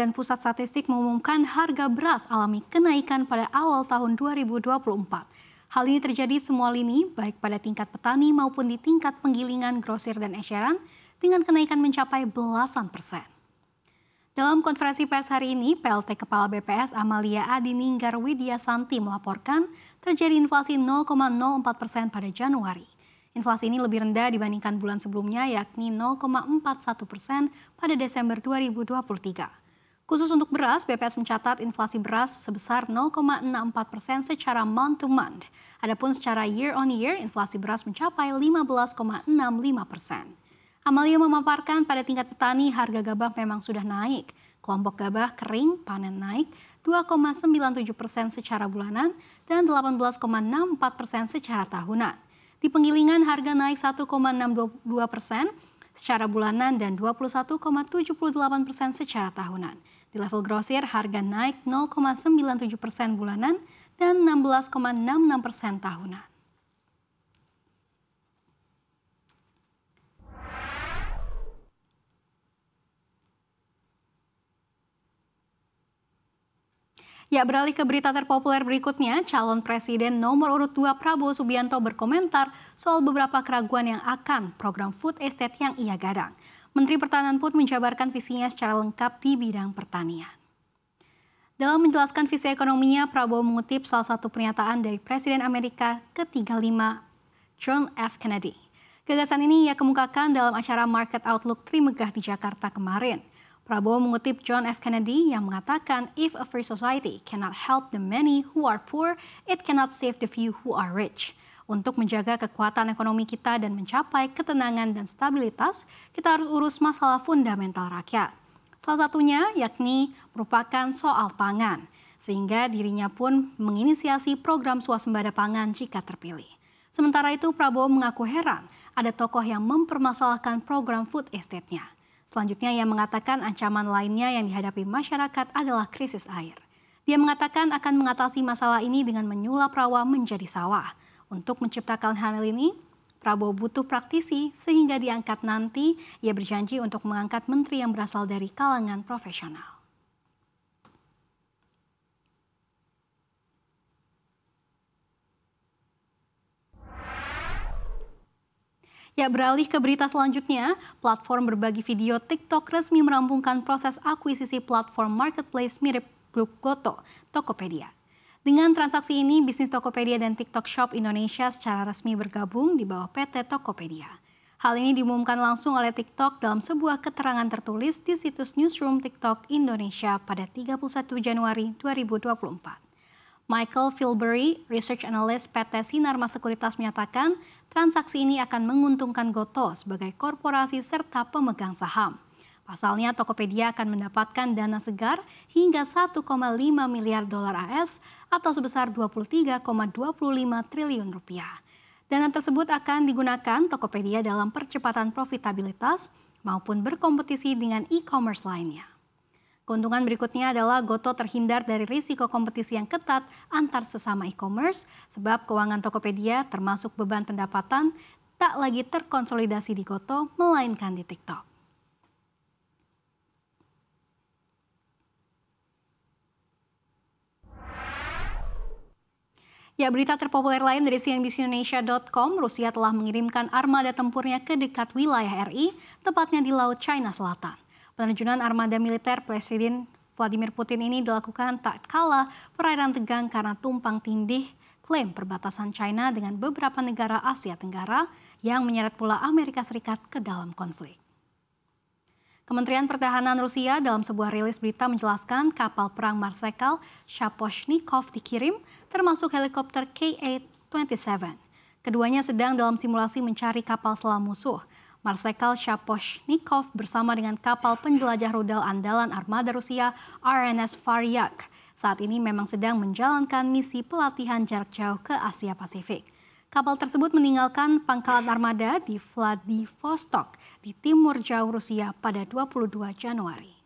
Badan Pusat Statistik mengumumkan harga beras alami kenaikan pada awal tahun 2024. Hal ini terjadi semua lini, baik pada tingkat petani maupun di tingkat penggilingan, grosir, dan eceran, dengan kenaikan mencapai belasan persen. Dalam konferensi pers hari ini, PLT Kepala BPS Amalia Adininggar Widya Santi melaporkan terjadi inflasi 0,04 persen pada Januari. Inflasi ini lebih rendah dibandingkan bulan sebelumnya yakni 0,41 persen pada Desember 2023. Khusus untuk beras, BPS mencatat inflasi beras sebesar 0,64 persen secara month to month. Adapun secara year on year, inflasi beras mencapai 15,65 persen. Amalia memaparkan pada tingkat petani harga gabah memang sudah naik. Kelompok gabah kering panen naik 2,97 persen secara bulanan dan 18,64 persen secara tahunan. Di penggilingan harga naik 1,62 persen secara bulanan dan 21,78 persen secara tahunan. Di level grosir, harga naik 0,97 persen bulanan dan 16,66 persen tahunan. Ya, beralih ke berita terpopuler berikutnya, calon presiden nomor urut 2 Prabowo Subianto berkomentar soal beberapa keraguan yang akan program food estate yang ia gadang. Menteri Pertanian pun menjabarkan visinya secara lengkap di bidang pertanian. Dalam menjelaskan visi ekonominya, Prabowo mengutip salah satu pernyataan dari Presiden Amerika ke-35, John F. Kennedy. Gagasan ini ia kemukakan dalam acara Market Outlook Trimegah di Jakarta kemarin. Prabowo mengutip John F. Kennedy yang mengatakan, "If a free society cannot help the many who are poor, it cannot save the few who are rich." Untuk menjaga kekuatan ekonomi kita dan mencapai ketenangan dan stabilitas, kita harus urus masalah fundamental rakyat. Salah satunya yakni merupakan soal pangan, sehingga dirinya pun menginisiasi program swasembada pangan jika terpilih. Sementara itu Prabowo mengaku heran ada tokoh yang mempermasalahkan program food estate-nya. Selanjutnya ia mengatakan ancaman lainnya yang dihadapi masyarakat adalah krisis air. Dia mengatakan akan mengatasi masalah ini dengan menyulap rawa menjadi sawah. Untuk menciptakan hal ini, Prabowo butuh praktisi sehingga diangkat nanti ia berjanji untuk mengangkat menteri yang berasal dari kalangan profesional. Ya, beralih ke berita selanjutnya, platform berbagi video TikTok resmi merampungkan proses akuisisi platform marketplace mirip Grup Goto, Tokopedia. Dengan transaksi ini, bisnis Tokopedia dan TikTok Shop Indonesia secara resmi bergabung di bawah PT Tokopedia. Hal ini diumumkan langsung oleh TikTok dalam sebuah keterangan tertulis di situs newsroom TikTok Indonesia pada 31 Januari 2024. Michael Filbury, research analyst PT Sinarma Sekuritas menyatakan transaksi ini akan menguntungkan Goto sebagai korporasi serta pemegang saham. Pasalnya Tokopedia akan mendapatkan dana segar hingga 1,5 miliar dolar AS atau sebesar 23,25 triliun rupiah. Dana tersebut akan digunakan Tokopedia dalam percepatan profitabilitas maupun berkompetisi dengan e-commerce lainnya. Keuntungan berikutnya adalah Goto terhindar dari risiko kompetisi yang ketat antar sesama e-commerce sebab keuangan Tokopedia termasuk beban pendapatan tak lagi terkonsolidasi di Goto melainkan di TikTok. Ya, berita terpopuler lain dari CNBCIndonesia.com, Rusia telah mengirimkan armada tempurnya ke dekat wilayah RI, tepatnya di Laut China Selatan. Penerjunan armada militer Presiden Vladimir Putin ini dilakukan tak kalah perairan tegang karena tumpang tindih klaim perbatasan China dengan beberapa negara Asia Tenggara yang menyeret pula Amerika Serikat ke dalam konflik. Kementerian Pertahanan Rusia dalam sebuah rilis berita menjelaskan kapal perang Marsekal Shaposhnikov dikirim termasuk helikopter K-827. Keduanya sedang dalam simulasi mencari kapal selam musuh. Marsekal Shaposhnikov bersama dengan kapal penjelajah rudal andalan armada Rusia RNS Faryak saat ini memang sedang menjalankan misi pelatihan jarak jauh ke Asia Pasifik. Kapal tersebut meninggalkan pangkalan armada di Vladivostok di timur jauh Rusia pada 22 Januari.